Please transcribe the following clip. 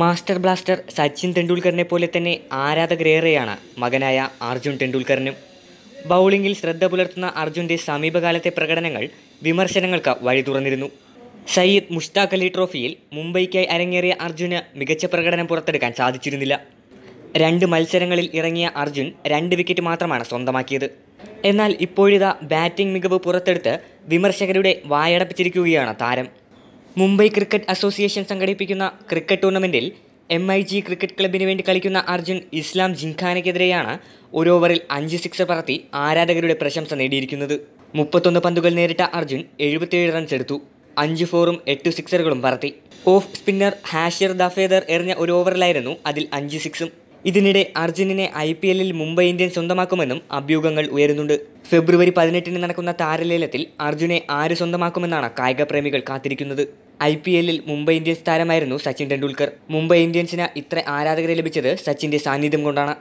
master blaster Sachin ടെണ്ടുൽക്കറിനെ പോലെ തന്നെ ആരാധകരേറെയാണ് മകനായ അർജുൻ ടെണ്ടുൽക്കറിനും ബൗളിംഗിൽ ശ്രദ്ധ പുലർത്തുന്ന അർജുൻ്റെ സമീപകാലത്തെ പ്രകടനങ്ങൾ വിമർശനങ്ങൾക്ക് വഴി തുറന്നിരുന്നു സയ്യിദ് മുഷ്താഖ് അലി ട്രോഫിയിൽ മുംബൈക്കായി അരങ്ങേറിയ അർജുന് മികച്ച പ്രകടനം പുറത്തെടുക്കാൻ സാധിച്ചിരുന്നില്ല രണ്ട് മത്സരങ്ങളിൽ ഇറങ്ങിയ അർജുൻ രണ്ട് വിക്കറ്റ് മാത്രമാണ് സ്വന്തമാക്കിയത് എന്നാൽ ഇപ്പോഴിതാ ബാറ്റിംഗ് മികവ് പുറത്തെടുത്ത് വിമർശകരുടെ വായടപ്പിച്ചിരിക്കുകയാണ് താരം മുംബൈ ക്രിക്കറ്റ് അസോസിയേഷൻ സംഘടിപ്പിക്കുന്ന ക്രിക്കറ്റ് ടൂർണമെൻറ്റിൽ എം ഐ ജി ക്രിക്കറ്റ് ക്ലബിന് വേണ്ടി കളിക്കുന്ന അർജുൻ ഇസ്ലാം ജിംഖാനയ്ക്കെതിരെയാണ് ഒരു ഓവറിൽ അഞ്ച് സിക്സ് പറത്തി ആരാധകരുടെ പ്രശംസ നേടിയിരിക്കുന്നത് മുപ്പത്തൊന്ന് പന്തുകൾ നേരിട്ട അർജുൻ എഴുപത്തിയേഴ് റൺസ് എടുത്തു അഞ്ച് ഫോറും എട്ട് സിക്സറുകളും പറത്തി ഓഫ് സ്പിന്നർ ഹാഷിർ ദഫേദർ എറിഞ്ഞ ഒരു ഓവറിലായിരുന്നു അതിൽ അഞ്ച് സിക്സും ഇതിനിടെ അർജുനെ ഐ പി എല്ലിൽ മുംബൈ ഇന്ത്യൻസ് സ്വന്തമാക്കുമെന്നും അഭ്യൂഹങ്ങൾ ഉയരുന്നുണ്ട് ഫെബ്രുവരി പതിനെട്ടിന് നടക്കുന്ന താരലേലത്തിൽ അർജുനെ ആര് സ്വന്തമാക്കുമെന്നാണ് കായിക പ്രേമികൾ കാത്തിരിക്കുന്നത് ഐ പി എല്ലിൽ മുംബൈ ഇന്ത്യൻസ് താരമായിരുന്നു സച്ചിൻ ടെണ്ടുൽക്കർ മുംബൈ ഇന്ത്യൻസിന് ഇത്ര ആരാധകരെ ലഭിച്ചത് സച്ചിൻ്റെ സാന്നിധ്യം കൊണ്ടാണ്